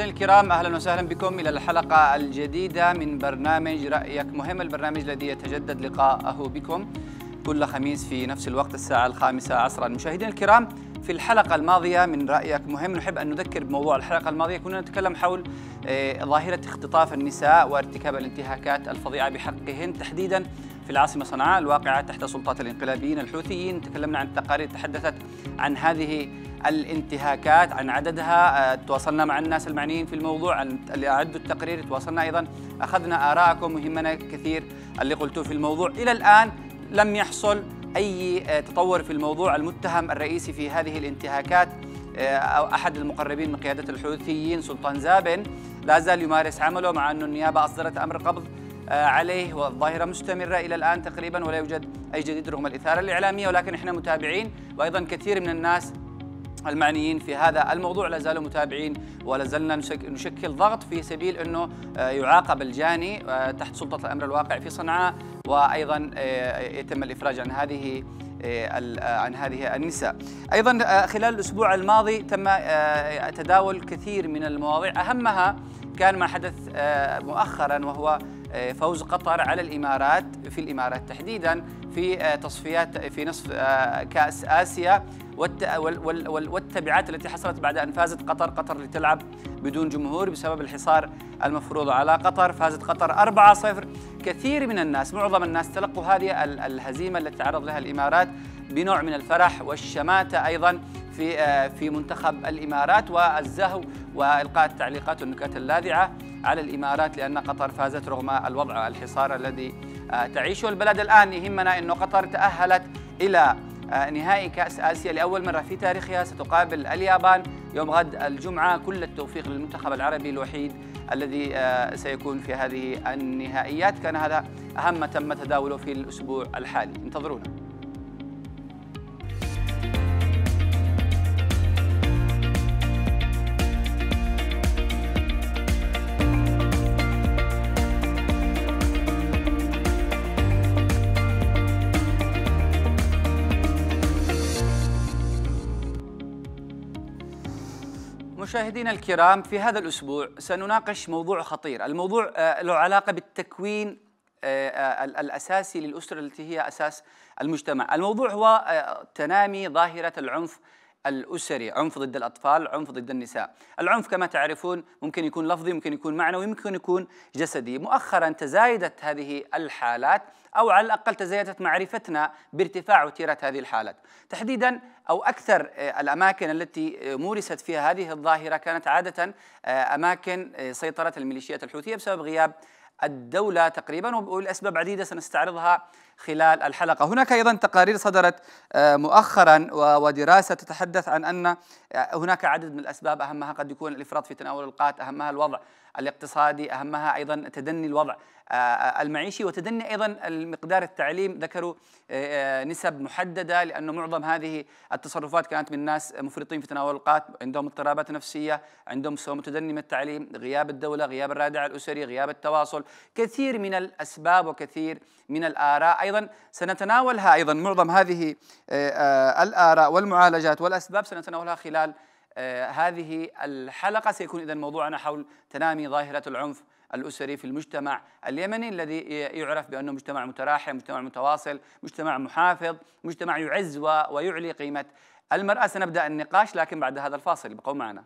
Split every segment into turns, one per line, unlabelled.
مشاهدينا الكرام اهلا وسهلا بكم الى الحلقه الجديده من برنامج رايك مهم البرنامج الذي يتجدد لقاءه بكم كل خميس في نفس الوقت الساعه الخامسه عصرا مشاهدينا الكرام في الحلقه الماضيه من رايك مهم نحب ان نذكر بموضوع الحلقه الماضيه كنا نتكلم حول آه، ظاهره اختطاف النساء وارتكاب الانتهاكات الفظيعه بحقهن تحديدا في العاصمة صنعاء الواقعة تحت سلطات الانقلابيين الحوثيين تكلمنا عن تقارير تحدثت عن هذه الانتهاكات عن عددها آه، تواصلنا مع الناس المعنيين في الموضوع عن اللي أعدوا التقرير تواصلنا أيضا أخذنا آراءكم وهمنا كثير اللي قلتوه في الموضوع إلى الآن لم يحصل أي آه، تطور في الموضوع المتهم الرئيسي في هذه الانتهاكات آه، أو أحد المقربين من قيادة الحوثيين سلطان زابن لا زال يمارس عمله مع أن النيابة أصدرت أمر قبض عليه والظاهرة مستمرة إلى الآن تقريبا ولا يوجد أي جديد رغم الإثارة الإعلامية ولكن إحنا متابعين وأيضا كثير من الناس المعنيين في هذا الموضوع لا زالوا متابعين ولا زلنا نشكل ضغط في سبيل انه آه، يعاقب الجاني آه، تحت سلطه الامر الواقع في صنعاء وايضا آه، يتم الافراج عن هذه عن هذه النساء ايضا خلال الاسبوع الماضي تم تداول كثير من المواضيع اهمها كان ما حدث مؤخرا وهو فوز قطر على الامارات في الامارات تحديدا في آه، تصفيات آه، في نصف آه، كأس آسيا والتبعات التي حصلت بعد أن فازت قطر قطر لتلعب بدون جمهور بسبب الحصار المفروض على قطر فازت قطر 4-0 كثير من الناس معظم الناس تلقوا هذه الهزيمة التي تعرض لها الإمارات بنوع من الفرح والشماتة أيضا في في منتخب الامارات والزهو والقاء التعليقات والنكات اللاذعه على الامارات لان قطر فازت رغم الوضع الحصار الذي آه، تعيشه البلد الآن يهمنا أنه قطر تأهلت إلى آه، نهائي كأس آسيا لأول مرة في تاريخها ستقابل اليابان يوم غد الجمعة كل التوفيق للمنتخب العربي الوحيد الذي آه، سيكون في هذه النهائيات كان هذا أهم ما تم تداوله في الأسبوع الحالي انتظرونا مشاهدينا الكرام في هذا الأسبوع سنناقش موضوع خطير الموضوع آه، له علاقة بالتكوين آه، آه، الأساسي للأسرة التي هي أساس المجتمع الموضوع هو تنامي ظاهرة العنف الأسري عنف ضد الأطفال عنف ضد النساء العنف كما تعرفون ممكن يكون لفظي ممكن يكون معنوي ممكن يكون جسدي مؤخرا تزايدت هذه الحالات أو على الأقل تزايدت معرفتنا بارتفاع وتيرة هذه الحالات تحديدا أو أكثر آه، الأماكن التي آه، مورست فيها هذه الظاهرة كانت عادة آه، أماكن سيطرة الميليشيات الحوثية بسبب غياب الدولة تقريبا والأسباب عديدة سنستعرضها خلال الحلقة هناك أيضا تقارير صدرت مؤخرا ودراسة تتحدث عن أن هناك عدد من الأسباب أهمها قد يكون الإفراط في تناول القات أهمها الوضع الاقتصادي أهمها أيضا تدني الوضع المعيشي وتدني أيضا مقدار التعليم ذكروا آه، آه، نسب محددة لأنه معظم هذه التصرفات كانت من ناس مفرطين في تناول القات عندهم اضطرابات نفسية عندهم سوء متدني من التعليم غياب الدولة غياب الرادع الأسري غياب التواصل كثير من الأسباب وكثير من الآراء أيضا سنتناولها أيضا معظم هذه آه، الآراء والمعالجات والأسباب سنتناولها خلال هذه الحلقة سيكون إذا موضوعنا حول تنامي ظاهرة العنف الأسري في المجتمع اليمني الذي يعرف بأنه مجتمع متراحم مجتمع متواصل مجتمع محافظ مجتمع يعز ويعلي قيمة المرأة سنبدأ النقاش لكن بعد هذا الفاصل بقوا معنا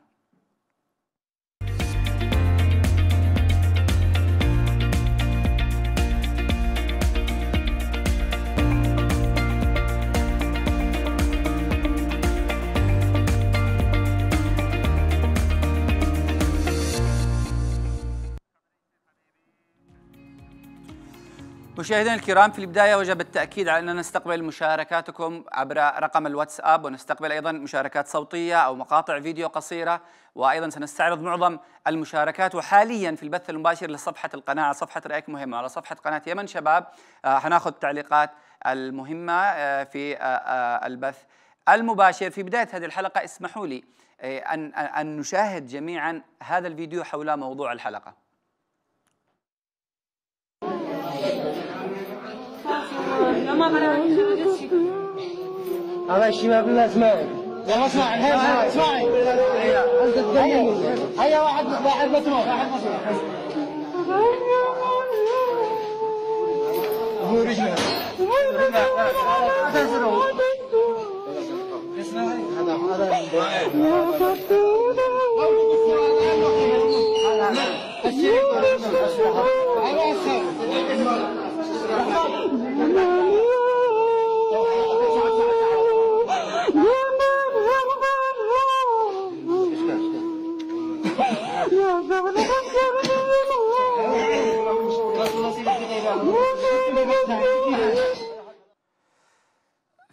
مشاهدينا الكرام في البداية وجب التأكيد على أننا نستقبل مشاركاتكم عبر رقم الواتساب ونستقبل أيضا مشاركات صوتية أو مقاطع فيديو قصيرة وأيضا سنستعرض معظم المشاركات وحاليا في البث المباشر لصفحة القناة على صفحة رأيك مهمة على صفحة قناة يمن شباب آه، هناخذ التعليقات المهمة آه، في آه، البث المباشر في بداية هذه الحلقة اسمحوا لي أن أن نشاهد جميعا هذا الفيديو حول موضوع الحلقة
الله ما بلا اسمعي والله اسمعي هيا اسمعي انت تدلني هيا واحد واحد متروك واحد متروك رجلها هذا هذا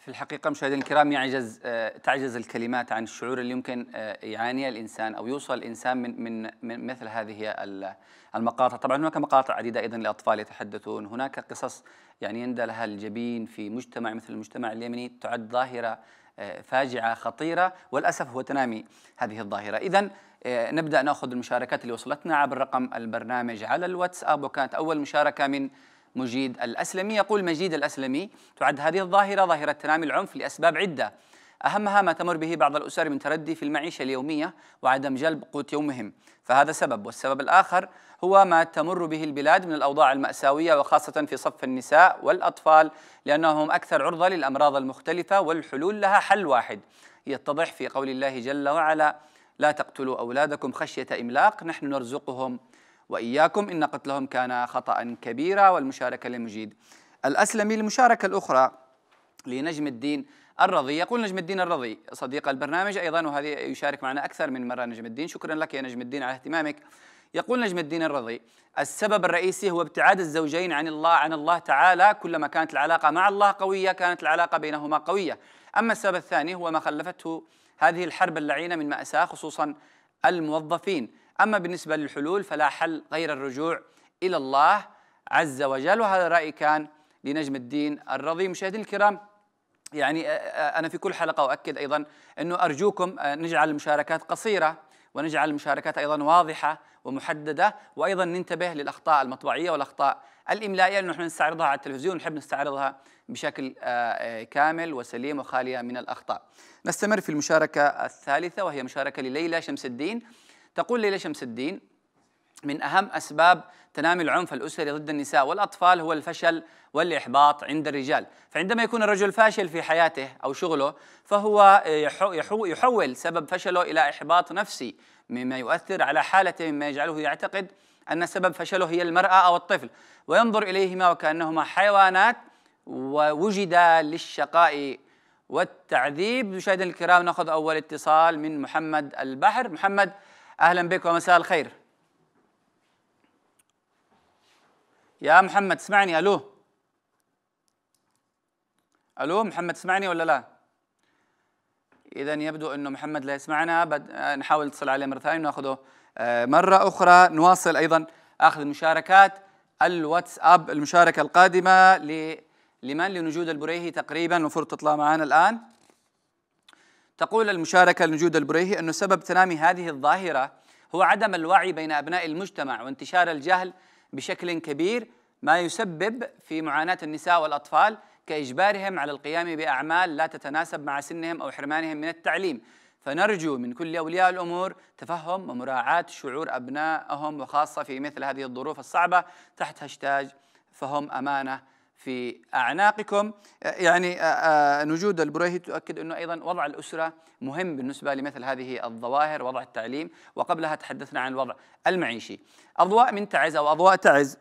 في الحقيقة مشاهدينا الكرام يعجز آه، تعجز الكلمات عن الشعور اللي يمكن آه، يعانيه الإنسان أو يوصل الإنسان من من, من مثل هذه المقاطع، طبعا هناك مقاطع عديدة أيضا لأطفال يتحدثون، هناك قصص يعني يندى لها الجبين في مجتمع مثل المجتمع اليمني تعد ظاهرة آه، فاجعة خطيرة والأسف هو تنامي هذه الظاهرة إذا نبدأ نأخذ المشاركات اللي وصلتنا عبر رقم البرنامج على الواتساب وكانت أول مشاركة من مجيد الأسلمي يقول مجيد الأسلمي تعد هذه الظاهرة ظاهرة تنامي العنف لأسباب عدة أهمها ما تمر به بعض الأسر من تردي في المعيشة اليومية وعدم جلب قوت يومهم فهذا سبب والسبب الآخر هو ما تمر به البلاد من الأوضاع المأساوية وخاصة في صف النساء والأطفال لأنهم أكثر عرضة للأمراض المختلفة والحلول لها حل واحد يتضح في قول الله جل وعلا لا تقتلوا أولادكم خشية إملاق نحن نرزقهم وإياكم إن قتلهم كان خطأ كبيرا والمشاركة لمجيد الأسلمي المشاركة الأخرى لنجم الدين الرضي يقول نجم الدين الرضي صديق البرنامج أيضا وهذه يشارك معنا أكثر من مرة نجم الدين شكرا لك يا نجم الدين على اهتمامك يقول نجم الدين الرضي السبب الرئيسي هو ابتعاد الزوجين عن الله عن الله تعالى كلما كانت العلاقة مع الله قوية كانت العلاقة بينهما قوية أما السبب الثاني هو ما خلفته هذه الحرب اللعينة من مأساة خصوصا الموظفين أما بالنسبة للحلول فلا حل غير الرجوع إلى الله عز وجل وهذا رأي كان لنجم الدين الرضي مشاهدينا الكرام يعني أنا في كل حلقة أؤكد أيضا أنه أرجوكم نجعل المشاركات قصيرة ونجعل المشاركات أيضا واضحة ومحددة وأيضا ننتبه للأخطاء المطبعية والأخطاء الإملائية لأنه نحن نستعرضها على التلفزيون نحب نستعرضها بشكل كامل وسليم وخالية من الأخطاء نستمر في المشاركة الثالثة وهي مشاركة لليلى شمس الدين تقول ليلى شمس الدين من أهم أسباب تنامي العنف الأسري ضد النساء والأطفال هو الفشل والإحباط عند الرجال فعندما يكون الرجل فاشل في حياته أو شغله فهو يحول سبب فشله إلى إحباط نفسي مما يؤثر على حالته مما يجعله يعتقد أن سبب فشله هي المرأة أو الطفل وينظر إليهما وكأنهما حيوانات ووجدا للشقاء والتعذيب مشاهدينا الكرام ناخذ أول اتصال من محمد البحر محمد أهلا بك ومساء الخير يا محمد اسمعني ألو ألو محمد اسمعني ولا لا إذا يبدو أنه محمد لا يسمعنا بد... آه، نحاول نتصل عليه مرة ثانية وناخذه آه، مرة أخرى نواصل أيضا أخذ المشاركات الواتساب المشاركة القادمة ل... لمن لنجود البريهي تقريبا المفروض تطلع معنا الآن تقول المشاركة لنجود البريهي أن سبب تنامي هذه الظاهرة هو عدم الوعي بين أبناء المجتمع وانتشار الجهل بشكل كبير ما يسبب في معاناة النساء والأطفال كإجبارهم على القيام بأعمال لا تتناسب مع سنهم أو حرمانهم من التعليم فنرجو من كل أولياء الأمور تفهم ومراعاة شعور أبنائهم وخاصة في مثل هذه الظروف الصعبة تحت هاشتاج فهم أمانة في أعناقكم يعني نجود البريهي تؤكد أنه أيضا وضع الأسرة مهم بالنسبة لمثل هذه الظواهر وضع التعليم وقبلها تحدثنا عن الوضع المعيشي أضواء من تعز أو أضواء تعز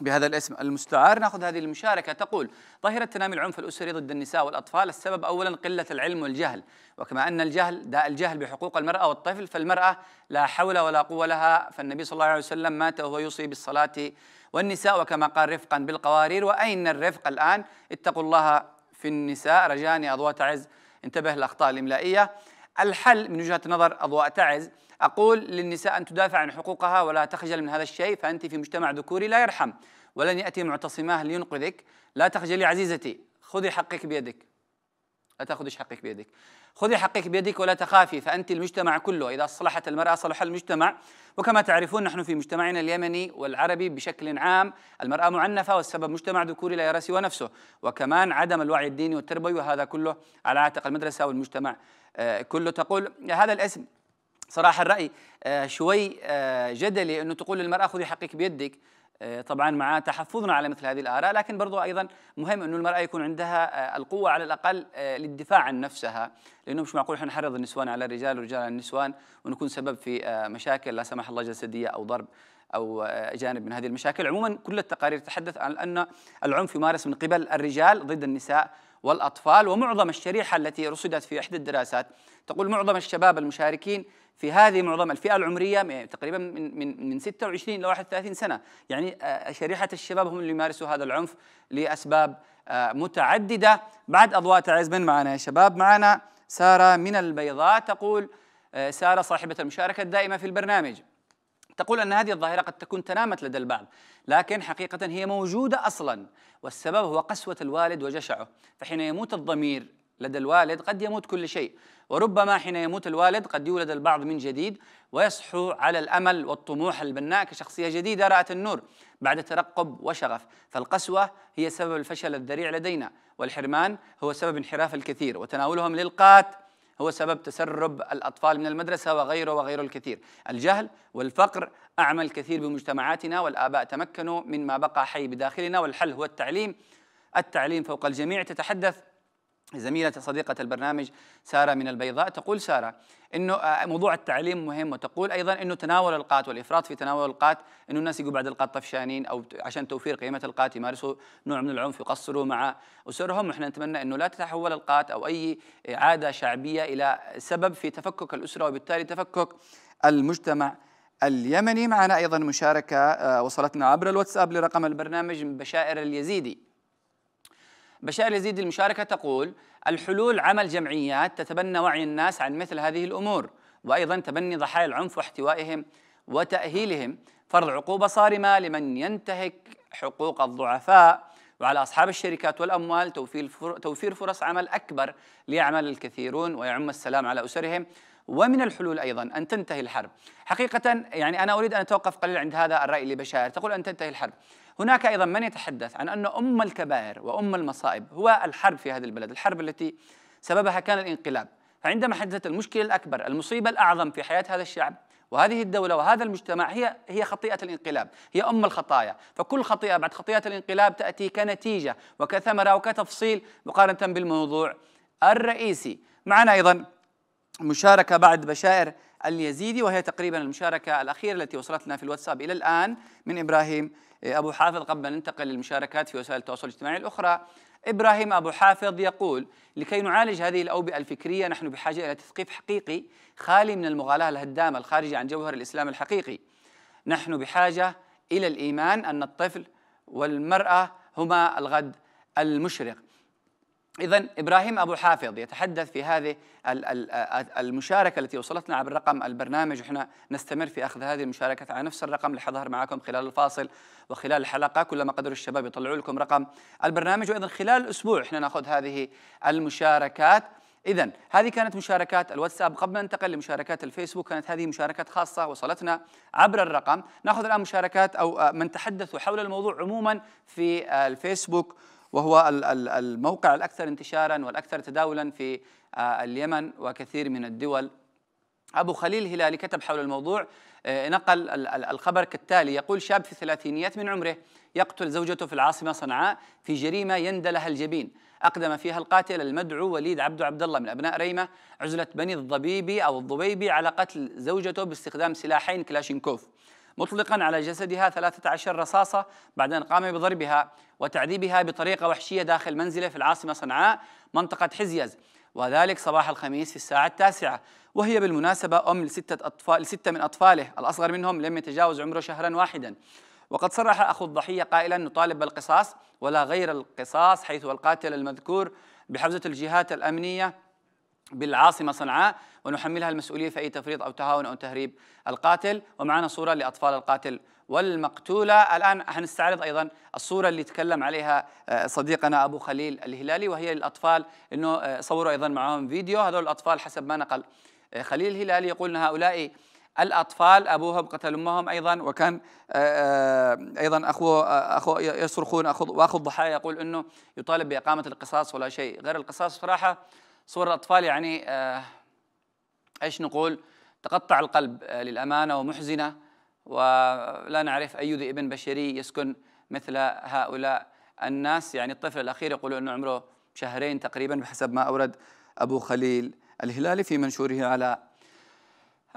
بهذا الاسم المستعار ناخذ هذه المشاركه تقول ظاهره تنامي العنف الاسري ضد النساء والاطفال السبب اولا قله العلم والجهل وكما ان الجهل داء الجهل بحقوق المراه والطفل فالمراه لا حول ولا قوه لها فالنبي صلى الله عليه وسلم مات وهو يوصي بالصلاه والنساء وكما قال رفقا بالقوارير واين الرفق الان اتقوا الله في النساء رجاني اضواء تعز انتبه الاخطاء الاملائيه الحل من وجهه نظر اضواء تعز أقول للنساء أن تدافع عن حقوقها ولا تخجل من هذا الشيء فأنت في مجتمع ذكوري لا يرحم ولن يأتي معتصماه لينقذك لا تخجلي عزيزتي خذي حقك بيدك لا تأخذش حقك بيدك خذي حقك بيدك ولا تخافي فأنت المجتمع كله إذا صلحت المرأة صلح المجتمع وكما تعرفون نحن في مجتمعنا اليمني والعربي بشكل عام المرأة معنفة والسبب مجتمع ذكوري لا يرى سوى نفسه وكمان عدم الوعي الديني والتربوي وهذا كله على عاتق المدرسة والمجتمع آه، كله تقول هذا الاسم صراحه الراي آه، شوي آه، جدلي انه تقول للمراه خذي حقك بيدك آه، طبعا مع تحفظنا على مثل هذه الاراء لكن برضو ايضا مهم انه المراه يكون عندها القوه على الاقل للدفاع عن نفسها لانه مش معقول احنا نحرض النسوان على الرجال والرجال على النسوان ونكون سبب في مشاكل لا سمح الله جسديه او ضرب او جانب من هذه المشاكل عموما كل التقارير تتحدث عن ان العنف يمارس من قبل الرجال ضد النساء والاطفال ومعظم الشريحه التي رصدت في احدى الدراسات تقول معظم الشباب المشاركين في هذه معظم الفئه العمريه تقريبا من من من 26 الى 31 سنه، يعني آه، شريحه الشباب هم اللي يمارسوا هذا العنف لاسباب آه، متعدده، بعد اضواء تعز من معنا يا شباب؟ معنا ساره من البيضاء تقول آه، ساره صاحبه المشاركه الدائمه في البرنامج. تقول أن هذه الظاهرة قد تكون تنامت لدى البعض لكن حقيقة هي موجودة أصلا والسبب هو قسوة الوالد وجشعه فحين يموت الضمير لدى الوالد قد يموت كل شيء وربما حين يموت الوالد قد يولد البعض من جديد ويصحو على الامل والطموح البناء كشخصيه جديده رات النور بعد ترقب وشغف، فالقسوه هي سبب الفشل الذريع لدينا، والحرمان هو سبب انحراف الكثير، وتناولهم للقات هو سبب تسرب الاطفال من المدرسه وغيره وغيره الكثير، الجهل والفقر اعمى الكثير بمجتمعاتنا والاباء تمكنوا مما بقى حي بداخلنا والحل هو التعليم، التعليم فوق الجميع تتحدث زميلة صديقة البرنامج سارة من البيضاء تقول سارة أنه آه، موضوع التعليم مهم وتقول أيضا أنه تناول القات والإفراط في تناول القات أنه الناس يقوا بعد القات طفشانين أو عشان توفير قيمة القات يمارسوا نوع من العنف يقصروا مع أسرهم ونحن نتمنى أنه لا تتحول القات أو أي عادة شعبية إلى سبب في تفكك الأسرة وبالتالي تفكك المجتمع اليمني معنا أيضا مشاركة آه، وصلتنا عبر الواتساب لرقم البرنامج بشائر اليزيدي بشار يزيد المشاركة تقول الحلول عمل جمعيات تتبنى وعي الناس عن مثل هذه الأمور وأيضا تبني ضحايا العنف واحتوائهم وتأهيلهم فرض عقوبة صارمة لمن ينتهك حقوق الضعفاء وعلى أصحاب الشركات والأموال توفير فرص عمل أكبر ليعمل الكثيرون ويعم السلام على أسرهم ومن الحلول أيضا أن تنتهي الحرب حقيقة يعني أنا أريد أن أتوقف قليلا عند هذا الرأي لبشار تقول أن تنتهي الحرب هناك أيضا من يتحدث عن أن أم الكبائر وأم المصائب هو الحرب في هذا البلد الحرب التي سببها كان الانقلاب فعندما حدثت المشكلة الأكبر المصيبة الأعظم في حياة هذا الشعب وهذه الدولة وهذا المجتمع هي هي خطيئة الانقلاب، هي أم الخطايا، فكل خطيئة بعد خطيئة الانقلاب تأتي كنتيجة وكثمرة وكتفصيل مقارنة بالموضوع الرئيسي. معنا أيضا مشاركة بعد بشائر اليزيدي وهي تقريبا المشاركة الأخيرة التي وصلتنا في الواتساب إلى الآن من إبراهيم إيه، أبو حافظ قبل أن ننتقل للمشاركات في وسائل التواصل الاجتماعي الأخرى إبراهيم أبو حافظ يقول لكي نعالج هذه الأوبئة الفكرية نحن بحاجة إلى تثقيف حقيقي خالي من المغالاة الهدامة الخارجة عن جوهر الإسلام الحقيقي نحن بحاجة إلى الإيمان أن الطفل والمرأة هما الغد المشرق إذا إبراهيم أبو حافظ يتحدث في هذه المشاركة التي وصلتنا عبر رقم البرنامج ونحن نستمر في أخذ هذه المشاركة على نفس الرقم اللي حظهر معكم خلال الفاصل وخلال الحلقة كلما قدروا الشباب يطلعوا لكم رقم البرنامج وأيضا خلال الأسبوع إحنا نأخذ هذه المشاركات إذا هذه كانت مشاركات الواتساب قبل أن ننتقل لمشاركات الفيسبوك كانت هذه مشاركات خاصة وصلتنا عبر الرقم نأخذ الآن مشاركات أو آه، من تحدثوا حول الموضوع عموما في آه، الفيسبوك وهو الموقع الأكثر انتشارا والأكثر تداولا في آه، اليمن وكثير من الدول أبو خليل هلالي كتب حول الموضوع آه، نقل الخبر كالتالي يقول شاب في ثلاثينيات من عمره يقتل زوجته في العاصمة صنعاء في جريمة يندى لها الجبين أقدم فيها القاتل المدعو وليد عبد عبد الله من أبناء ريمة عزلة بني الضبيبي أو الضبيبي على قتل زوجته باستخدام سلاحين كلاشينكوف مطلقا على جسدها 13 رصاصة بعد أن قام بضربها وتعذيبها بطريقة وحشية داخل منزله في العاصمة صنعاء منطقة حزيز وذلك صباح الخميس في الساعة التاسعة وهي بالمناسبة أم لستة, أطفال لستة من أطفاله الأصغر منهم لم يتجاوز عمره شهرا واحدا وقد صرح أخو الضحية قائلا نطالب بالقصاص ولا غير القصاص حيث القاتل المذكور بحفزة الجهات الأمنية بالعاصمة صنعاء ونحملها المسؤولية في أي تفريط أو تهاون أو تهريب القاتل ومعنا صورة لأطفال القاتل والمقتولة الآن حنستعرض أيضا الصورة اللي تكلم عليها آه، صديقنا أبو خليل الهلالي وهي للأطفال أنه آه، صوروا أيضا معهم فيديو هذول الأطفال حسب ما نقل آه، خليل الهلالي يقول أن هؤلاء الأطفال أبوهم قتل أمهم أيضا وكان أيضا أخوه أخو يصرخون اخو وأخو الضحايا يقول أنه يطالب بإقامة القصاص ولا شيء غير القصاص صراحة صور الأطفال يعني آه، إيش نقول تقطع القلب آه، للأمانة ومحزنة ولا نعرف أي ذئب بشري يسكن مثل هؤلاء الناس يعني الطفل الأخير يقول أنه عمره شهرين تقريبا بحسب ما أورد أبو خليل الهلالي في منشوره على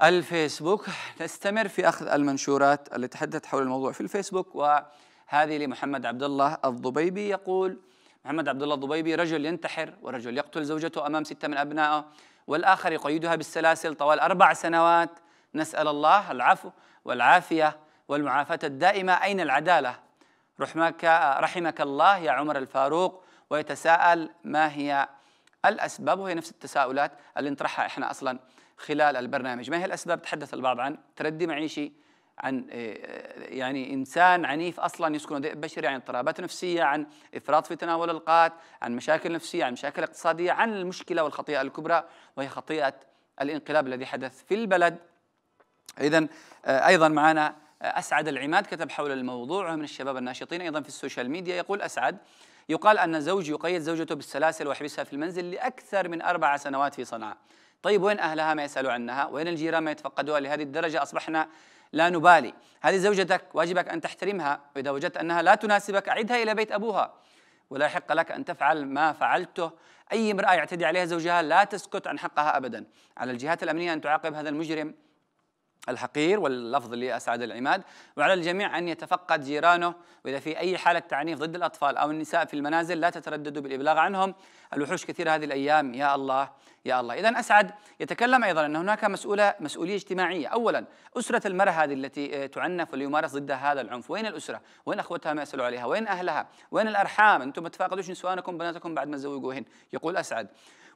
الفيسبوك نستمر في أخذ المنشورات التي تحدثت حول الموضوع في الفيسبوك وهذه لمحمد عبد الله الضبيبي يقول محمد عبد الله الضبيبي رجل ينتحر ورجل يقتل زوجته أمام ستة من أبنائه والآخر يقيدها بالسلاسل طوال أربع سنوات نسأل الله العفو والعافية والمعافاة الدائمة أين العدالة رحمك, رحمك الله يا عمر الفاروق ويتساءل ما هي الأسباب وهي نفس التساؤلات اللي نطرحها إحنا أصلا خلال البرنامج ما هي الأسباب تحدث البعض عن تردي معيشي عن آه، يعني انسان عنيف اصلا يسكن ذئب بشري عن اضطرابات نفسيه عن افراط في تناول القات عن مشاكل نفسيه عن مشاكل اقتصاديه عن المشكله والخطيئه الكبرى وهي خطيئه الانقلاب الذي حدث في البلد اذا آه، ايضا معنا آه، اسعد العماد كتب حول الموضوع وهو من الشباب الناشطين ايضا في السوشيال ميديا يقول اسعد يقال ان زوج يقيد زوجته بالسلاسل ويحبسها في المنزل لاكثر من اربع سنوات في صنعاء طيب وين اهلها ما يسالوا عنها وين الجيران ما يتفقدوها لهذه الدرجه اصبحنا لا نبالي هذه زوجتك واجبك أن تحترمها وإذا وجدت أنها لا تناسبك أعدها إلى بيت أبوها ولا يحق لك أن تفعل ما فعلته أي امرأة يعتدي عليها زوجها لا تسكت عن حقها أبدا على الجهات الأمنية أن تعاقب هذا المجرم الحقير واللفظ اللي أسعد العماد وعلى الجميع أن يتفقد جيرانه وإذا في أي حالة تعنيف ضد الأطفال أو النساء في المنازل لا تترددوا بالإبلاغ عنهم الوحوش كثيرة هذه الأيام يا الله يا الله إذا أسعد يتكلم أيضا أن هناك مسؤولة مسؤولية اجتماعية أولا أسرة المرأة هذه التي آه، تعنف وليمارس ضدها هذا العنف وين الأسرة وين أخوتها ما يسألوا عليها وين أهلها وين الأرحام أنتم ما تفاقدوش نسوانكم بناتكم بعد ما تزوجوهن يقول أسعد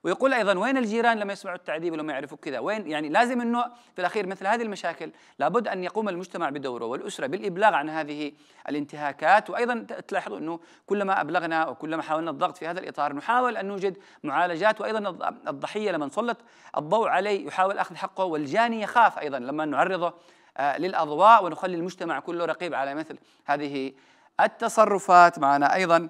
ويقول ايضا وين الجيران لما يسمعوا التعذيب ولما يعرفوا كذا وين يعني لازم انه في الاخير مثل هذه المشاكل لابد ان يقوم المجتمع بدوره والاسره بالابلاغ عن هذه الانتهاكات وايضا تلاحظوا انه كلما ابلغنا وكلما حاولنا الضغط في هذا الاطار نحاول ان نوجد معالجات وايضا الضحيه لما نسلط الضوء عليه يحاول اخذ حقه والجاني يخاف ايضا لما نعرضه آه، للاضواء ونخلي المجتمع كله رقيب على مثل هذه التصرفات معنا ايضا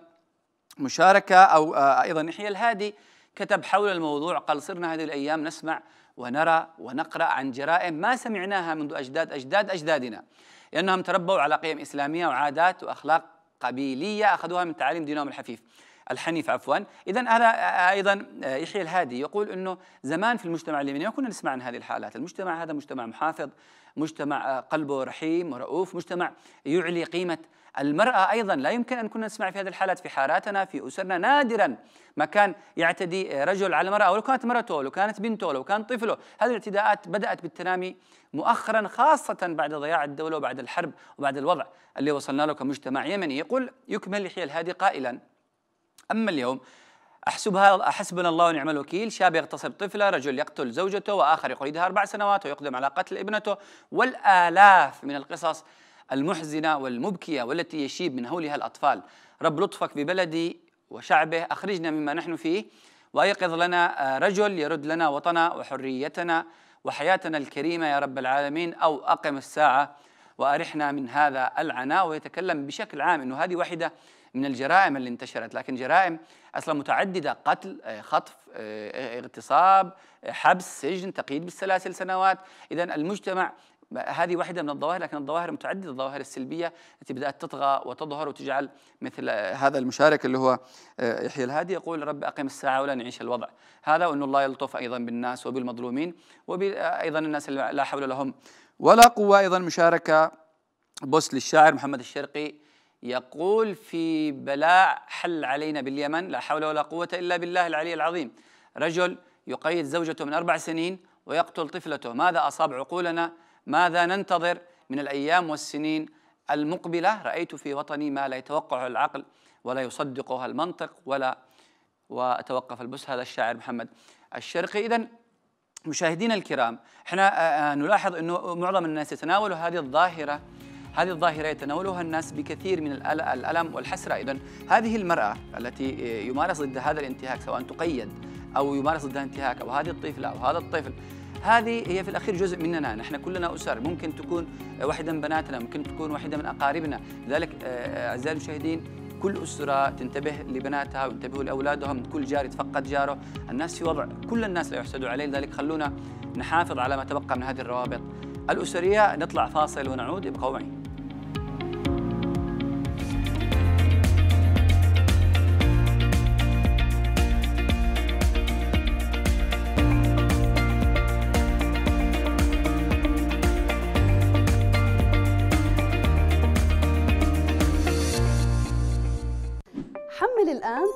مشاركه او آه، ايضا يحيى الهادي كتب حول الموضوع قال صرنا هذه الأيام نسمع ونرى ونقرأ عن جرائم ما سمعناها منذ أجداد أجداد أجدادنا لأنهم تربوا على قيم إسلامية وعادات وأخلاق قبيلية أخذوها من تعاليم دينهم الحفيف الحنيف عفوا اذا هذا ايضا يحيى الهادي يقول انه زمان في المجتمع اليمني ما كنا نسمع عن هذه الحالات المجتمع هذا مجتمع محافظ مجتمع قلبه رحيم ورؤوف مجتمع يعلي قيمه المرأة أيضا لا يمكن أن كنا نسمع في هذه الحالات في حاراتنا في أسرنا نادرا ما كان يعتدي رجل على المرأة ولو كانت مرته ولو كانت بنته ولو كان طفله هذه الاعتداءات بدأت بالتنامي مؤخرا خاصة بعد ضياع الدولة وبعد الحرب وبعد الوضع اللي وصلنا له كمجتمع يمني يقول يكمل لحية الهادي قائلا أما اليوم أحسبها أحسبنا الله ونعم الوكيل شاب يغتصب طفلة رجل يقتل زوجته وآخر يقيدها أربع سنوات ويقدم على قتل ابنته والآلاف من القصص المحزنة والمبكية والتي يشيب من هولها الأطفال رب لطفك ببلدي وشعبه أخرجنا مما نحن فيه وأيقظ لنا آه، رجل يرد لنا وطنا وحريتنا وحياتنا الكريمة يا رب العالمين أو أقم الساعة وأرحنا من هذا العناء ويتكلم بشكل عام أنه هذه واحدة من الجرائم اللي انتشرت لكن جرائم أصلا متعددة قتل آه، خطف آه، اغتصاب حبس سجن تقييد بالسلاسل سنوات إذا المجتمع هذه واحدة من الظواهر لكن الظواهر متعددة الظواهر السلبية التي بدأت تطغى وتظهر وتجعل مثل هذا المشارك اللي هو يحيى آه، الهادي يقول رب أقيم الساعة ولا نعيش الوضع هذا وأن الله يلطف أيضا بالناس وبالمظلومين وأيضا آه، الناس اللي لا حول لهم ولا قوة أيضا مشاركة بوس للشاعر محمد الشرقي يقول في بلاء حل علينا باليمن لا حول ولا قوة إلا بالله العلي العظيم رجل يقيد زوجته من أربع سنين ويقتل طفلته ماذا أصاب عقولنا ماذا ننتظر من الأيام والسنين المقبلة رأيت في وطني ما لا يتوقعه العقل ولا يصدقه المنطق ولا وأتوقف البس هذا الشاعر محمد الشرقي إذا مشاهدينا الكرام احنا آه، آه، نلاحظ أنه معظم الناس يتناولوا هذه الظاهرة هذه الظاهرة يتناولها الناس بكثير من الألم والحسرة إذا هذه المرأة التي يمارس ضد هذا الانتهاك سواء تقيد أو يمارس ضدها انتهاك أو هذه الطفلة أو هذا الطفل هذه هي في الاخير جزء مننا نحن كلنا اسر ممكن تكون واحده من بناتنا ممكن تكون واحده من اقاربنا لذلك آه، اعزائي المشاهدين كل أسرة تنتبه لبناتها وينتبهوا لأولادهم كل جار يتفقد جاره الناس في وضع كل الناس لا يحسدوا عليه لذلك خلونا نحافظ على ما تبقى من هذه الروابط الأسرية نطلع فاصل ونعود ابقوا معي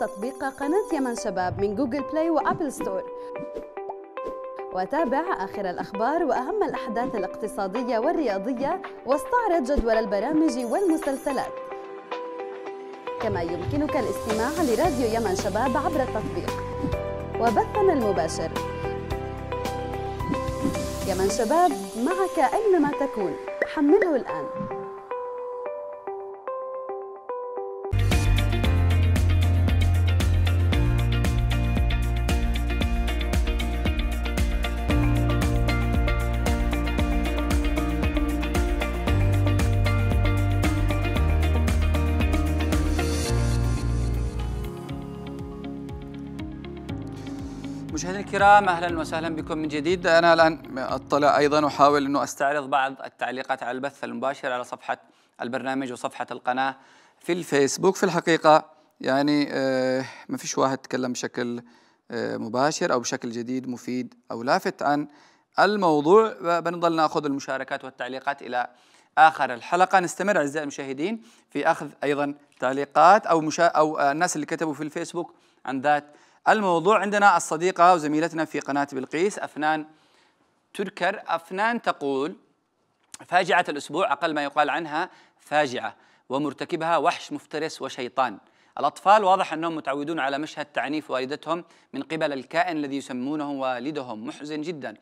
تطبيق قناة يمن شباب من جوجل بلاي وأبل ستور وتابع آخر الأخبار وأهم الأحداث الاقتصادية والرياضية واستعرض جدول البرامج والمسلسلات كما يمكنك الاستماع لراديو يمن شباب عبر التطبيق وبثنا المباشر يمن شباب معك أينما تكون حمله الآن
الكرام اهلا وسهلا بكم من جديد انا الان اطلع ايضا احاول انه استعرض بعض التعليقات على البث المباشر على صفحه البرنامج وصفحه القناه في الفيسبوك في الحقيقه يعني آه، ما فيش واحد تكلم بشكل آه، مباشر او بشكل جديد مفيد او لافت عن الموضوع بنضل ناخذ المشاركات والتعليقات الى اخر الحلقه نستمر اعزائي المشاهدين في اخذ ايضا تعليقات او مشا... او آه، الناس اللي كتبوا في الفيسبوك عن ذات الموضوع عندنا الصديقة وزميلتنا في قناة بلقيس أفنان تركر أفنان تقول فاجعة الأسبوع أقل ما يقال عنها فاجعة ومرتكبها وحش مفترس وشيطان الأطفال واضح أنهم متعودون على مشهد تعنيف والدتهم من قبل الكائن الذي يسمونه والدهم محزن جدا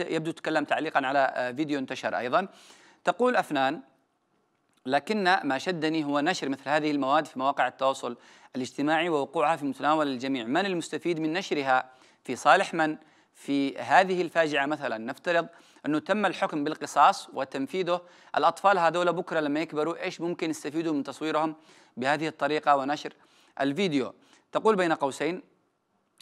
يبدو تتكلم تعليقا على آه، فيديو انتشر أيضا تقول أفنان لكن ما شدني هو نشر مثل هذه المواد في مواقع التواصل الاجتماعي ووقوعها في متناول الجميع من المستفيد من نشرها في صالح من في هذه الفاجعة مثلا نفترض أنه تم الحكم بالقصاص وتنفيذه الأطفال هذول بكرة لما يكبروا إيش ممكن يستفيدوا من تصويرهم بهذه الطريقة ونشر الفيديو تقول بين قوسين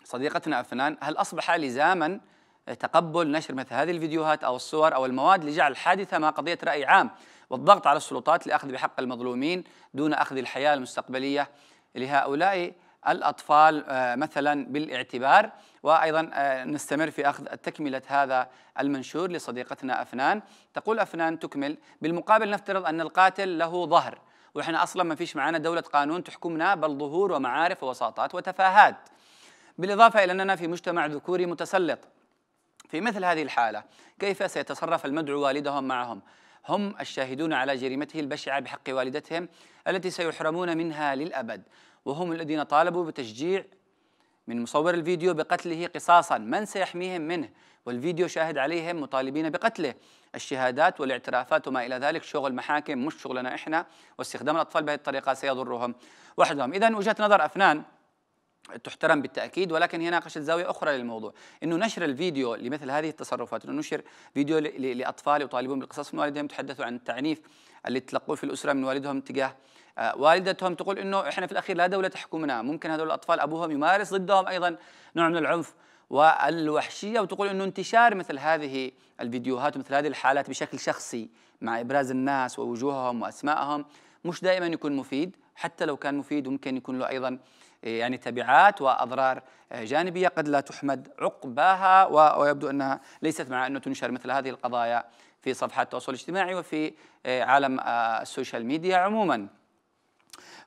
صديقتنا أفنان هل أصبح لزاما تقبل نشر مثل هذه الفيديوهات أو الصور أو المواد لجعل حادثة ما قضية رأي عام والضغط على السلطات لأخذ بحق المظلومين دون أخذ الحياة المستقبلية لهؤلاء الأطفال آه، مثلا بالاعتبار وأيضا آه، نستمر في أخذ تكملة هذا المنشور لصديقتنا أفنان تقول أفنان تكمل بالمقابل نفترض أن القاتل له ظهر وإحنا أصلا ما فيش معنا دولة قانون تحكمنا بل ظهور ومعارف ووساطات وتفاهات بالإضافة إلى أننا في مجتمع ذكوري متسلط في مثل هذه الحالة كيف سيتصرف المدعو والدهم معهم هم الشاهدون على جريمته البشعة بحق والدتهم التي سيحرمون منها للأبد وهم الذين طالبوا بتشجيع من مصور الفيديو بقتله قصاصا من سيحميهم منه والفيديو شاهد عليهم مطالبين بقتله الشهادات والاعترافات وما إلى ذلك شغل محاكم مش شغلنا إحنا واستخدام الأطفال بهذه الطريقة سيضرهم وحدهم إذا وجهة نظر أفنان تحترم بالتاكيد ولكن هي ناقشت زاويه اخرى للموضوع انه نشر الفيديو لمثل هذه التصرفات انه نشر فيديو لاطفال يطالبون بالقصص من والدهم يتحدثوا عن التعنيف اللي تلقوه في الاسره من والدهم تجاه آه، والدتهم تقول انه احنا في الاخير لا دوله تحكمنا ممكن هذول الاطفال ابوهم يمارس ضدهم ايضا نوع من العنف والوحشيه وتقول انه انتشار مثل هذه الفيديوهات ومثل هذه الحالات بشكل شخصي مع ابراز الناس ووجوههم واسمائهم مش دائما يكون مفيد حتى لو كان مفيد ممكن يكون له ايضا يعني تبعات واضرار جانبيه قد لا تحمد عقباها ويبدو انها ليست مع انه تنشر مثل هذه القضايا في صفحات التواصل الاجتماعي وفي آه، عالم آه، السوشيال ميديا عموما.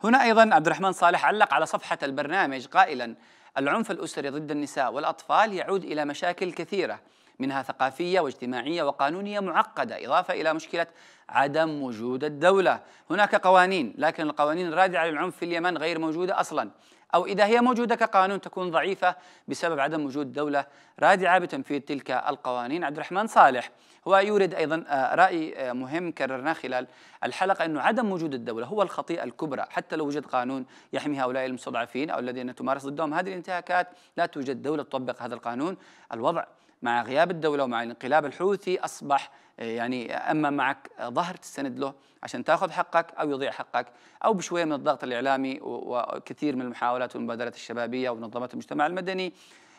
هنا ايضا عبد الرحمن صالح علق على صفحه البرنامج قائلا: العنف الاسري ضد النساء والاطفال يعود الى مشاكل كثيره منها ثقافيه واجتماعيه وقانونيه معقده اضافه الى مشكله عدم وجود الدوله، هناك قوانين لكن القوانين الرادعه للعنف في اليمن غير موجوده اصلا، أو إذا هي موجودة كقانون تكون ضعيفة بسبب عدم وجود دولة رادعة بتنفيذ تلك القوانين عبد الرحمن صالح هو يورد أيضا آه، رأي آه، مهم كررناه خلال الحلقة أنه عدم وجود الدولة هو الخطيئة الكبرى حتى لو وجد قانون يحمي هؤلاء المستضعفين أو الذين تمارس ضدهم هذه الانتهاكات لا توجد دولة تطبق هذا القانون الوضع مع غياب الدولة ومع الانقلاب الحوثي أصبح آه، يعني اما معك ظهر تستند له عشان تاخذ حقك او يضيع حقك او بشويه من الضغط الاعلامي وكثير من المحاولات والمبادرات الشبابيه ومنظمات المجتمع المدني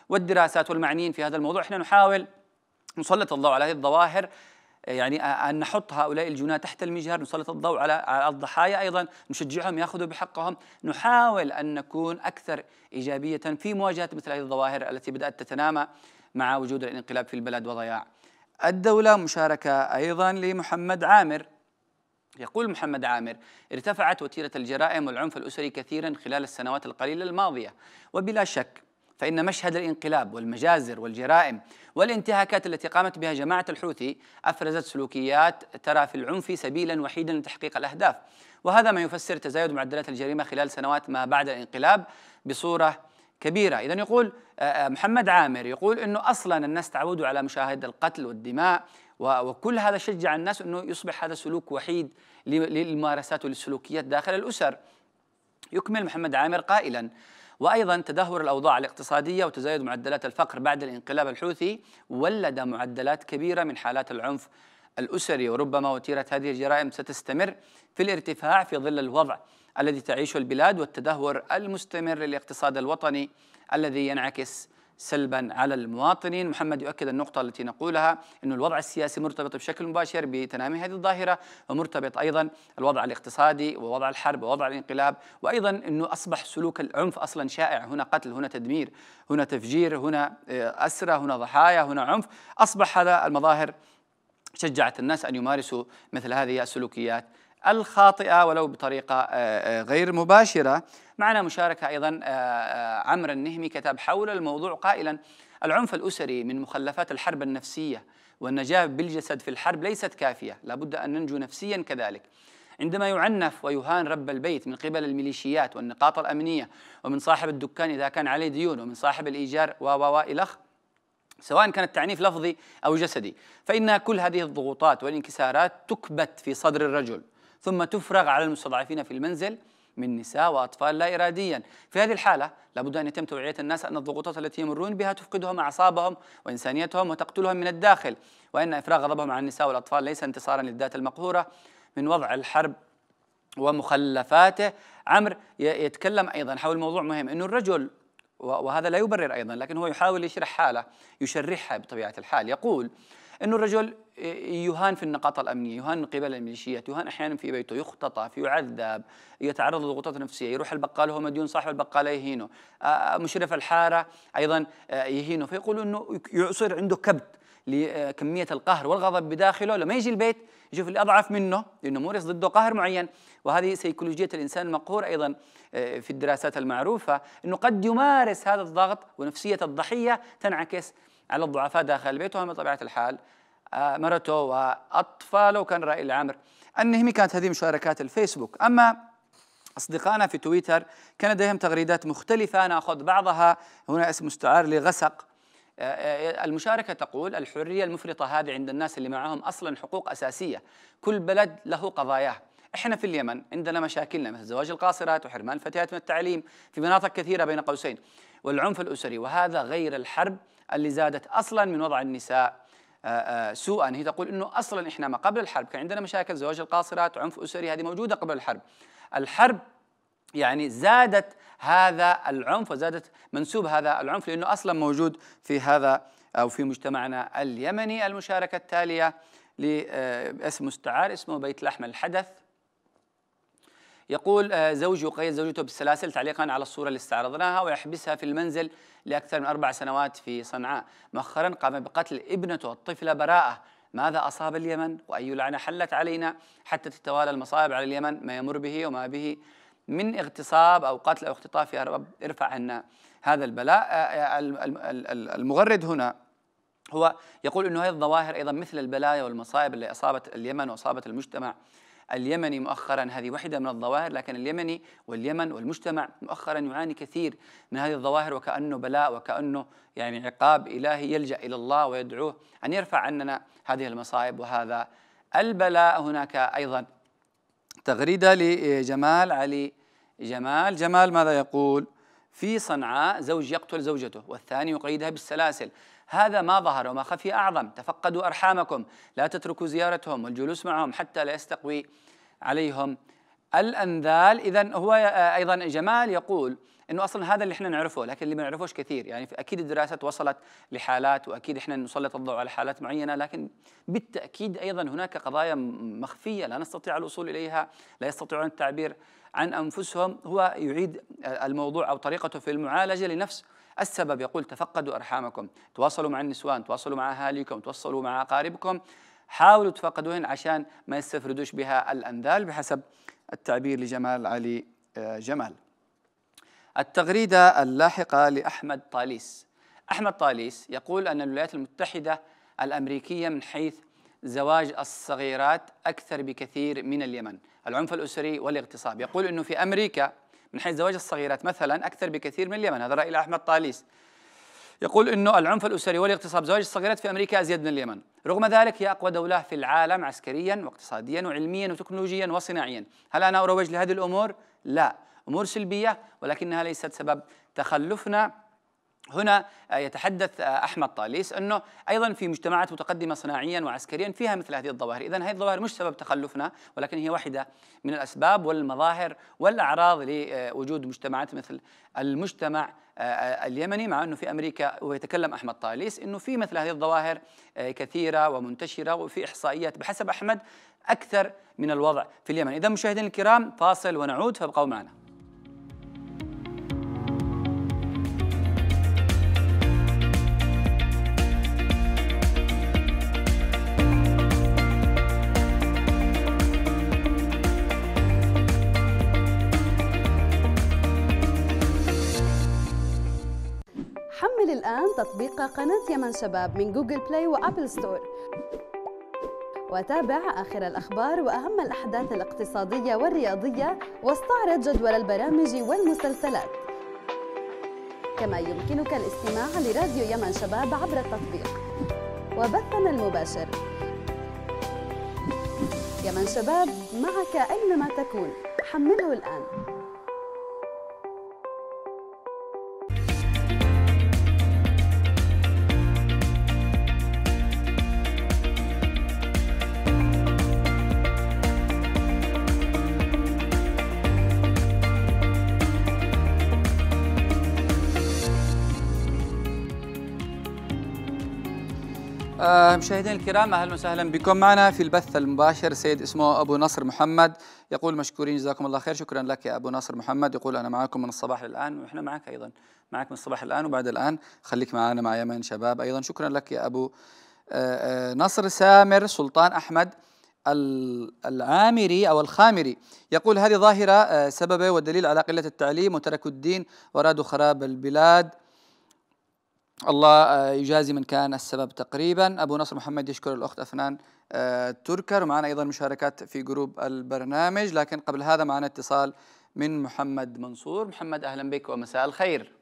والدراسات والمعنيين في هذا الموضوع احنا نحاول نسلط الضوء على هذه الظواهر آه، يعني ان نحط هؤلاء الجناة تحت المجهر نسلط الضوء على الضحايا ايضا نشجعهم ياخذوا بحقهم نحاول ان نكون اكثر ايجابيه في مواجهه مثل هذه الظواهر التي بدات تتنامى مع وجود الانقلاب في البلد وضياع الدولة مشاركة أيضا لمحمد عامر يقول محمد عامر ارتفعت وتيرة الجرائم والعنف الأسري كثيرا خلال السنوات القليلة الماضية وبلا شك فإن مشهد الانقلاب والمجازر والجرائم والانتهاكات التي قامت بها جماعة الحوثي أفرزت سلوكيات ترى في العنف سبيلا وحيدا لتحقيق الأهداف وهذا ما يفسر تزايد معدلات الجريمة خلال سنوات ما بعد الانقلاب بصورة كبيرة إذا يقول آه، آه، محمد عامر يقول أنه أصلا الناس تعودوا على مشاهدة القتل والدماء وكل هذا شجع الناس أنه يصبح هذا سلوك وحيد للممارسات والسلوكيات داخل الأسر يكمل محمد عامر قائلا وأيضا تدهور الأوضاع الاقتصادية وتزايد معدلات الفقر بعد الانقلاب الحوثي ولد معدلات كبيرة من حالات العنف الأسري وربما وتيرة هذه الجرائم ستستمر في الارتفاع في ظل الوضع الذي تعيشه البلاد والتدهور المستمر للاقتصاد الوطني الذي ينعكس سلبا على المواطنين محمد يؤكد النقطة التي نقولها أن الوضع السياسي مرتبط بشكل مباشر بتنامي هذه الظاهرة ومرتبط أيضا الوضع الاقتصادي ووضع الحرب ووضع الانقلاب وأيضا أنه أصبح سلوك العنف أصلا شائع هنا قتل هنا تدمير هنا تفجير هنا آه، أسرة هنا ضحايا هنا عنف أصبح هذا المظاهر شجعت الناس أن يمارسوا مثل هذه السلوكيات الخاطئة ولو بطريقة آه، آه، غير مباشرة معنا مشاركة أيضا آه، عمرو النهمي كتب حول الموضوع قائلا العنف الأسري من مخلفات الحرب النفسية والنجاة بالجسد في الحرب ليست كافية لابد أن ننجو نفسيا كذلك عندما يعنف ويهان رب البيت من قبل الميليشيات والنقاط الأمنية ومن صاحب الدكان إذا كان عليه ديون ومن صاحب الإيجار و و إلخ سواء كان التعنيف لفظي أو جسدي فإن كل هذه الضغوطات والانكسارات تكبت في صدر الرجل ثم تفرغ على المستضعفين في المنزل من نساء وأطفال لا إراديا في هذه الحالة لابد أن يتم توعية الناس أن الضغوطات التي يمرون بها تفقدهم أعصابهم وإنسانيتهم وتقتلهم من الداخل وأن إفراغ غضبهم عن النساء والأطفال ليس انتصارا للذات المقهورة من وضع الحرب ومخلفاته عمرو يتكلم أيضا حول موضوع مهم أنه الرجل وهذا لا يبرر أيضا لكن هو يحاول يشرح حالة يشرحها بطبيعة الحال يقول انه الرجل يهان في النقاط الامنيه، يهان من قبل الميليشيات، يهان احيانا في بيته، يختطف، يعذب، يتعرض لضغوطات نفسيه، يروح البقال وهو مديون صاحب البقاله يهينه، آه، آه، مشرف الحاره ايضا آه، يهينه، فيقول انه يصير عنده كبت لكميه القهر والغضب بداخله لما يجي البيت يشوف اللي اضعف منه لانه مورس ضده قهر معين وهذه سيكولوجيه الانسان المقهور ايضا في الدراسات المعروفه انه قد يمارس هذا الضغط ونفسيه الضحيه تنعكس على الضعفاء داخل بيتهم بطبيعة الحال آه، مرته وأطفاله كان رأي العمر المهم كانت هذه مشاركات الفيسبوك أما أصدقائنا في تويتر كان لديهم تغريدات مختلفة نأخذ بعضها هنا اسم مستعار لغسق آه، آه، المشاركة تقول الحرية المفرطة هذه عند الناس اللي معهم أصلا حقوق أساسية كل بلد له قضاياه احنا في اليمن عندنا مشاكلنا مثل زواج القاصرات وحرمان الفتيات من التعليم في مناطق كثيره بين قوسين والعنف الاسري وهذا غير الحرب اللي زادت أصلا من وضع النساء آه، آه، سوءا هي تقول أنه أصلا إحنا ما قبل الحرب كان عندنا مشاكل زواج القاصرات عنف أسري هذه موجودة قبل الحرب الحرب يعني زادت هذا العنف وزادت منسوب هذا العنف لأنه أصلا موجود في هذا أو في مجتمعنا اليمني المشاركة التالية لاسم مستعار اسمه بيت لحم الحدث يقول آه، زوجي يقيد زوجته بالسلاسل تعليقا على الصورة اللي استعرضناها ويحبسها في المنزل لأكثر من أربع سنوات في صنعاء مؤخرا قام بقتل ابنته الطفلة براءة ماذا أصاب اليمن وأي لعنة حلت علينا حتى تتوالى المصائب على اليمن ما يمر به وما به من اغتصاب أو قتل أو اختطاف يا رب ارفع عنا هذا البلاء آه، آه، المغرد هنا هو يقول انه هذه الظواهر ايضا مثل البلايا والمصائب اللي اصابت اليمن واصابت المجتمع اليمني مؤخرا هذه واحدة من الظواهر لكن اليمني واليمن والمجتمع مؤخرا يعاني كثير من هذه الظواهر وكأنه بلاء وكأنه يعني عقاب إلهي يلجأ إلى الله ويدعوه أن يرفع عننا هذه المصائب وهذا البلاء هناك أيضا تغريدة لجمال علي جمال جمال ماذا يقول في صنعاء زوج يقتل زوجته والثاني يقيدها بالسلاسل هذا ما ظهر وما خفي أعظم تفقدوا أرحامكم لا تتركوا زيارتهم والجلوس معهم حتى لا يستقوي عليهم الأنذال إذا هو أيضا جمال يقول انه اصلا هذا اللي احنا نعرفه لكن اللي ما نعرفوش كثير يعني اكيد الدراسات وصلت لحالات واكيد احنا نسلط الضوء على حالات معينه لكن بالتاكيد ايضا هناك قضايا مخفيه لا نستطيع الوصول اليها لا يستطيعون التعبير عن أنفسهم هو يعيد الموضوع أو طريقته في المعالجة لنفس السبب يقول تفقدوا أرحامكم تواصلوا مع النسوان تواصلوا مع أهاليكم تواصلوا مع أقاربكم حاولوا تفقدوهن عشان ما يستفردوش بها الأنذال بحسب التعبير لجمال علي آه، جمال التغريدة اللاحقة لأحمد طاليس أحمد طاليس يقول أن الولايات المتحدة الأمريكية من حيث زواج الصغيرات أكثر بكثير من اليمن العنف الأسري والاغتصاب يقول أنه في أمريكا من حيث زواج الصغيرات مثلا أكثر بكثير من اليمن هذا رأي أحمد طاليس يقول أنه العنف الأسري والاغتصاب زواج الصغيرات في أمريكا أزيد من اليمن رغم ذلك هي أقوى دولة في العالم عسكريا واقتصاديا وعلميا وتكنولوجيا وصناعيا هل أنا أروج لهذه الأمور؟ لا أمور سلبية ولكنها ليست سبب تخلفنا هنا آه، يتحدث آه، احمد طاليس انه ايضا في مجتمعات متقدمه صناعيا وعسكريا فيها مثل هذه الظواهر، اذا هذه الظواهر مش سبب تخلفنا ولكن هي واحده من الاسباب والمظاهر والاعراض لوجود مجتمعات مثل المجتمع آه، اليمني مع انه في امريكا ويتكلم احمد طاليس انه في مثل هذه الظواهر كثيره ومنتشره وفي احصائيات بحسب احمد اكثر من الوضع في اليمن، اذا مشاهدينا الكرام فاصل ونعود فابقوا معنا.
تطبيق قناة يمن شباب من جوجل بلاي وأبل ستور وتابع آخر الأخبار وأهم الأحداث الاقتصادية والرياضية واستعرض جدول البرامج والمسلسلات كما يمكنك الاستماع لراديو يمن شباب عبر التطبيق وبثنا المباشر يمن شباب معك أينما تكون حمله الآن
مشاهدينا الكرام اهلا وسهلا بكم معنا في البث المباشر سيد اسمه ابو نصر محمد يقول مشكورين جزاكم الله خير شكرا لك يا ابو نصر محمد يقول انا معكم من الصباح للان ونحن معك ايضا معك من الصباح الان وبعد الان خليك معنا مع يمن شباب ايضا شكرا لك يا ابو آه، آه، نصر سامر سلطان احمد العامري أو الخامري يقول هذه ظاهرة آه، سببه والدليل على قلة التعليم وترك الدين ورادوا خراب البلاد الله آه، يجازي من كان السبب تقريبا أبو نصر محمد يشكر الأخت أفنان آه، تركر ومعنا أيضا مشاركات في جروب البرنامج لكن قبل هذا معنا اتصال من محمد منصور محمد أهلا بك ومساء الخير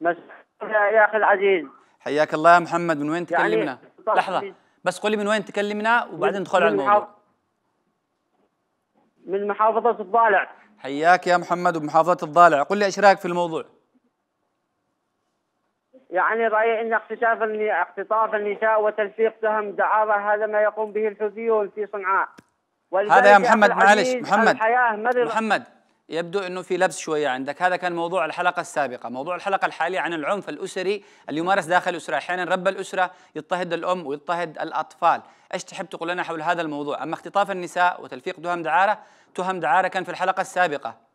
يا أخي العزيز حياك الله يا محمد من وين يعني تكلمنا يعني لحظة بس قولي من وين تكلمنا وبعدين ندخل على الموضوع من محافظة الضالع حياك يا محمد وبمحافظة الضالع قل لي ايش رايك في الموضوع
يعني رأي أن اختطاف اختطاف النساء وتلفيق سهم دعارة هذا ما يقوم به الحوثيون في صنعاء هذا يا محمد معلش محمد محمد
يبدو انه في لبس شويه عندك هذا كان موضوع الحلقه السابقه موضوع الحلقه الحاليه عن العنف الاسري اللي يمارس داخل الاسره احيانا رب الاسره يضطهد الام ويضطهد الاطفال ايش تحب تقول لنا حول هذا الموضوع اما اختطاف النساء وتلفيق تهم دعاره تهم دعاره كان في الحلقه السابقه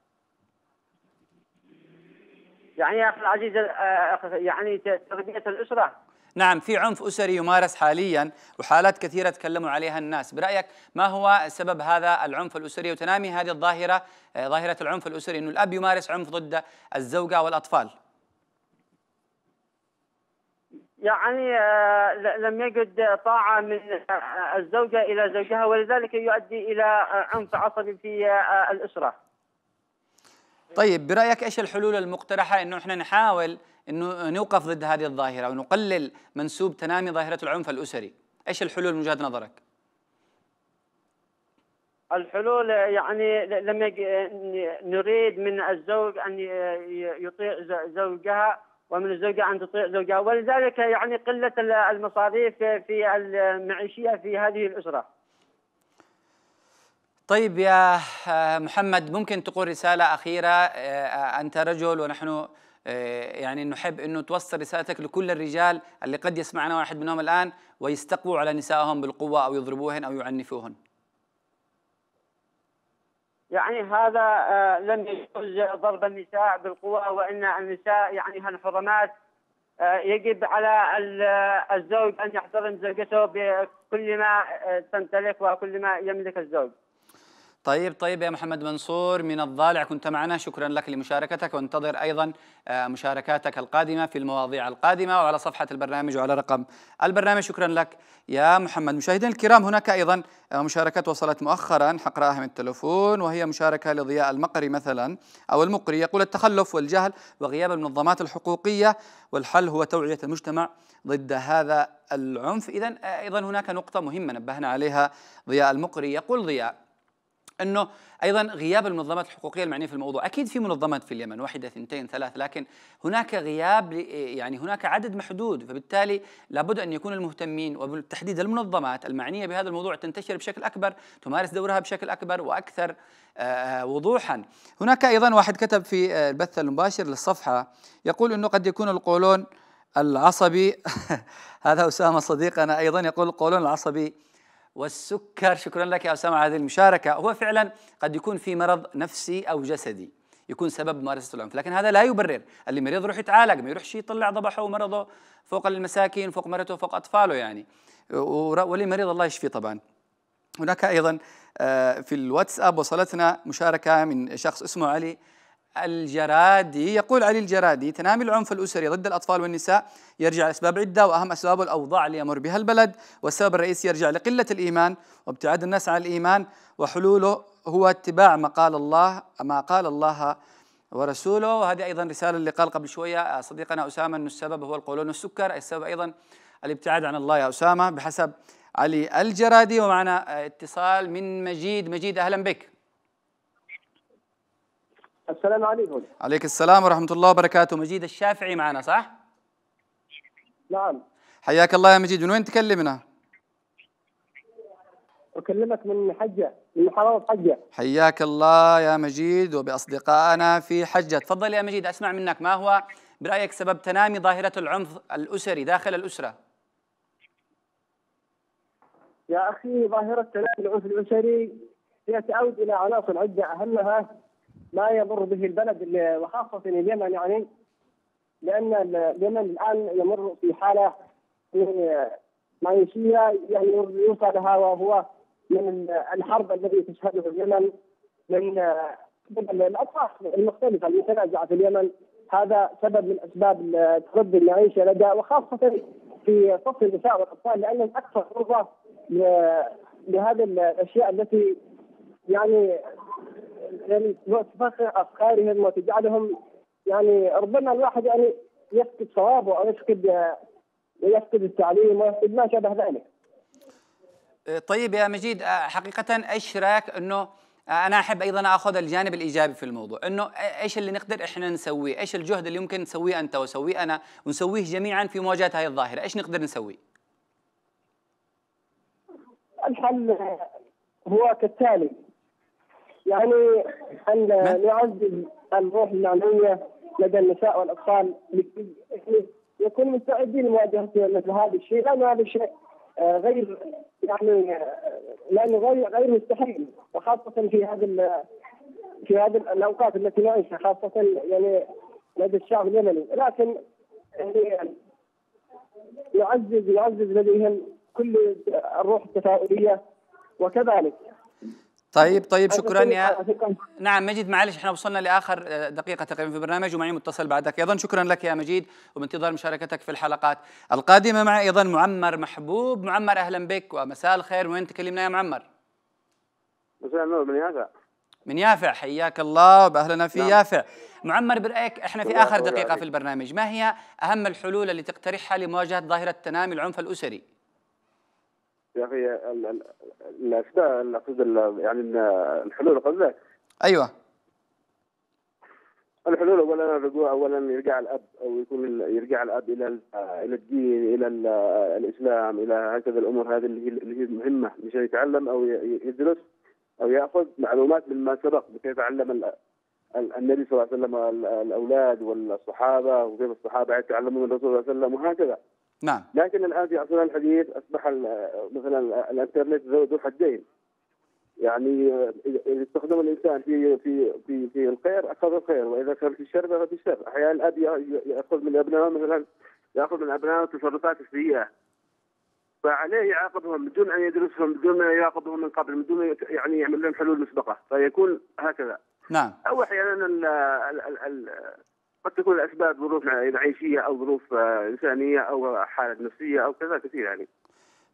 يعني يا اخي العزيز آه، آه، يعني تربيه الاسره
نعم في عنف اسري يمارس حاليا وحالات كثيره تكلموا عليها الناس، برايك ما هو سبب هذا العنف الاسري وتنامي هذه الظاهره آه، ظاهره العنف الاسري انه الاب يمارس عنف ضد الزوجه والاطفال؟
يعني لم يجد طاعة من الزوجة إلى زوجها ولذلك يؤدي إلى عنف عصبي في
الأسرة طيب برايك ايش الحلول المقترحه انه احنا نحاول انه نوقف ضد هذه الظاهره ونقلل منسوب تنامي ظاهره العنف الاسري ايش الحلول من وجهه نظرك
الحلول يعني لما نريد من الزوج ان يطيع زوجها ومن الزوجه ان تطيع زوجها ولذلك يعني قله المصاريف في المعيشيه في هذه الاسره
طيب يا آه، محمد ممكن تقول رسالة أخيرة آه، آه، أنت رجل ونحن يعني نحب أنه توصل رسالتك لكل الرجال اللي قد يسمعنا واحد منهم الآن ويستقووا على نسائهم بالقوة أو يضربوهن أو يعنفوهن
يعني هذا لم يجوز ضرب النساء بالقوة وإن النساء يعني هن حرمات يجب على الزوج أن يحترم زوجته بكل ما تمتلك وكل ما يملك الزوج
طيب طيب يا محمد منصور من الضالع كنت معنا شكرا لك لمشاركتك وانتظر أيضا آه، مشاركاتك القادمة في المواضيع القادمة وعلى صفحة البرنامج وعلى رقم البرنامج شكرا لك يا محمد مشاهدينا الكرام هناك أيضا آه، مشاركات وصلت مؤخرا حقراها من التلفون وهي مشاركة لضياء المقري مثلا أو المقري يقول التخلف والجهل وغياب المنظمات الحقوقية والحل هو توعية المجتمع ضد هذا العنف إذا آه، أيضا هناك نقطة مهمة نبهنا عليها ضياء المقري يقول ضياء انه ايضا غياب المنظمات الحقوقيه المعنيه في الموضوع، اكيد في منظمات في اليمن واحده اثنتين ثلاث لكن هناك غياب يعني هناك عدد محدود فبالتالي لابد ان يكون المهتمين وبالتحديد المنظمات المعنيه بهذا الموضوع تنتشر بشكل اكبر، تمارس دورها بشكل اكبر واكثر آه، آه، وضوحا. هناك ايضا واحد كتب في آه، البث المباشر للصفحه يقول انه قد يكون القولون العصبي هذا اسامه صديقنا ايضا يقول القولون العصبي والسكر شكرا لك يا أسامة على هذه المشاركة هو فعلا قد يكون في مرض نفسي أو جسدي يكون سبب ممارسة العنف لكن هذا لا يبرر اللي مريض يروح يتعالج ما يروحش يطلع ضبحه ومرضه فوق المساكين فوق مرته فوق أطفاله يعني واللي مريض الله يشفيه طبعا هناك أيضا آه، في الواتساب وصلتنا مشاركة من شخص اسمه علي الجرادي يقول علي الجرادي تنامي العنف الأسري ضد الأطفال والنساء يرجع لأسباب عدة وأهم أسبابه الأوضاع اللي يمر بها البلد والسبب الرئيسي يرجع لقلة الإيمان وابتعاد الناس عن الإيمان وحلوله هو اتباع ما قال الله ما قال الله ورسوله وهذه أيضا رسالة اللي قال قبل شوية صديقنا أسامة أن السبب هو القولون والسكر السبب أيضا الابتعاد عن الله يا أسامة بحسب علي الجرادي ومعنا اتصال من مجيد مجيد أهلا بك السلام عليكم عليك السلام ورحمة الله وبركاته مجيد الشافعي معنا صح؟ نعم حياك الله يا مجيد من وين تكلمنا؟
أكلمك من حجة من محافظة حجة
حياك الله يا مجيد وبأصدقائنا في حجة تفضل يا مجيد أسمع منك ما هو برأيك سبب تنامي ظاهرة العنف الأسري داخل الأسرة؟
يا أخي ظاهرة تنامي العنف الأسري هي تعود إلى عناصر عدة أهمها ما يمر به البلد وخاصه اليمن يعني لان اليمن الان يمر في حاله يعني معيشيه يعني يوصى لها وهو من الحرب الذي تشهده اليمن من الاطراف المختلفه المتنازعه في اليمن هذا سبب من اسباب تغذي المعيشه لدى وخاصه في صف النساء والاطفال لانهم اكثر عرضه لهذه الاشياء التي يعني يعني معتبخة أفكارهم وتجعلهم يعني ربما الواحد يعني يفقد صوابه أو يفقد يفقد التعليم ويفقد ما شابه ذلك
أه، طيب يا مجيد أه، حقيقة ايش رايك أنه أه، أنا أحب أيضا أخذ الجانب الإيجابي في الموضوع أنه إيش اللي نقدر إحنا نسويه إيش الجهد اللي ممكن نسويه أنت وسويه أنا ونسويه جميعا في مواجهة هذه الظاهرة إيش نقدر نسوي
الحل هو كالتالي يعني ان نعزز الروح المعنويه لدى النساء والاطفال يكون مستعدين لمواجهه مثل هذا الشيء لان هذا الشيء آه، غير يعني آه، لانه غير غير مستحيل وخاصه في هذا في هذه الاوقات التي نعيشها خاصه يعني لدى الشعب اليمني لكن يعني يعزز يعزز لديهم كل الروح التفاؤليه وكذلك
طيب طيب شكرا يا نعم مجيد معلش احنا وصلنا لاخر آه، دقيقه تقريبا في البرنامج ومعي متصل بعدك ايضا شكرا لك يا مجيد وبانتظار مشاركتك في الحلقات القادمه مع ايضا معمر محبوب معمر اهلا بك ومساء الخير وين تكلمنا يا معمر
مساء النور من يافع
من يافع حياك الله وباهلنا في نعم. يافع معمر برايك احنا في اخر دقيقه في البرنامج ما هي اهم الحلول اللي تقترحها لمواجهه ظاهره تنامي العنف الاسري يا
اخي الاشياء اقصد يعني الحلول قصدك ايوه الحلول اولا الرجوع اولا يرجع الاب او يكون يرجع الاب الى الى الدين الى الاسلام الى هكذا الامور هذه اللي هي اللي هي مهمه مشان يتعلم او يدرس او ياخذ معلومات مما سبق بكيف علم النبي صلى الله عليه وسلم الاولاد والصحابه وكيف الصحابه يتعلمون من الرسول صلى الله عليه وسلم وهكذا. نعم لكن الان في عصرنا الحديث اصبح مثلا الانترنت ذو حدين يعني اذا استخدم الانسان في في في في الخير اخذ الخير واذا كان في الشر اخذ الشر، احيانا الاب ياخذ من ابنائه مثلا ياخذ من ابنائه تصرفات سيئه فعليه يعاقبهم بدون ان يدرسهم بدون ان يعاقبهم من قبل بدون يعني يعمل لهم حلول مسبقه فيكون هكذا نعم او احيانا قد تكون الاسباب ظروف معيشيه او ظروف آه، انسانيه او حاله نفسيه او كذا كثير يعني.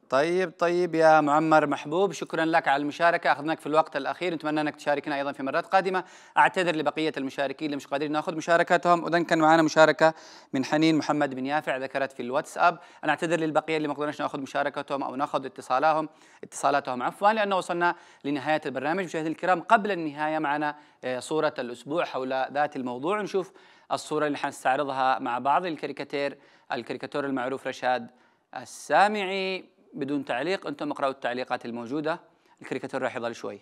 طيب طيب يا معمر محبوب شكرا لك على المشاركة أخذناك في الوقت الأخير نتمنى أنك تشاركنا أيضا في مرات قادمة أعتذر لبقية المشاركين اللي مش قادرين نأخذ مشاركاتهم وإذا كان معنا مشاركة من حنين محمد بن يافع ذكرت في الواتساب أنا أعتذر للبقية اللي ما قدرناش نأخذ مشاركتهم أو نأخذ اتصالاتهم اتصالاتهم عفوا لأنه وصلنا لنهاية البرنامج مشاهدينا الكرام قبل النهاية معنا آه، صورة الأسبوع حول ذات الموضوع نشوف الصورة اللي حنستعرضها مع بعض الكاريكاتير الكاريكاتور المعروف رشاد السامعي بدون تعليق انتم اقرأوا التعليقات الموجودة الكاريكاتور راح يضل شوي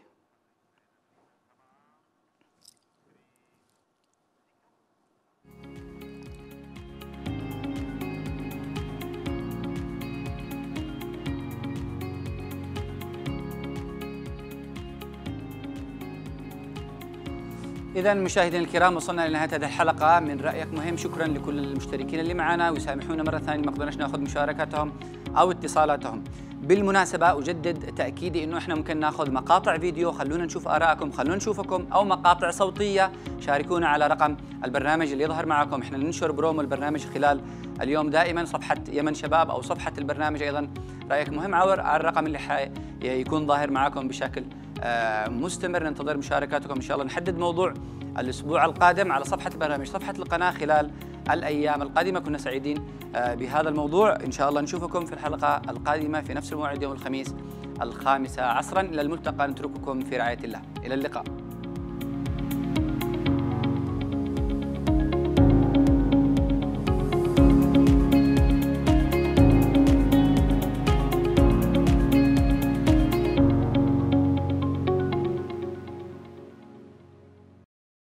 إذا مشاهدينا الكرام وصلنا إلى نهاية هذه الحلقة من رأيك مهم شكرا لكل المشتركين اللي معنا ويسامحونا مرة ثانية ما قدرناش ناخذ مشاركاتهم أو اتصالاتهم بالمناسبة أجدد تأكيدي إنه إحنا ممكن ناخذ مقاطع فيديو خلونا نشوف آرائكم خلونا نشوفكم أو مقاطع صوتية شاركونا على رقم البرنامج اللي يظهر معكم إحنا ننشر برومو البرنامج خلال اليوم دائما صفحة يمن شباب أو صفحة البرنامج أيضا رأيك مهم عبر على الرقم اللي حيكون ظاهر معكم بشكل آه، مستمر ننتظر مشاركاتكم ان شاء الله نحدد موضوع الاسبوع القادم على صفحه البرنامج صفحه القناه خلال الايام القادمه كنا سعيدين آه، بهذا الموضوع ان شاء الله نشوفكم في الحلقه القادمه في نفس الموعد يوم الخميس الخامسه عصرا الى الملتقى نترككم في رعايه الله الى اللقاء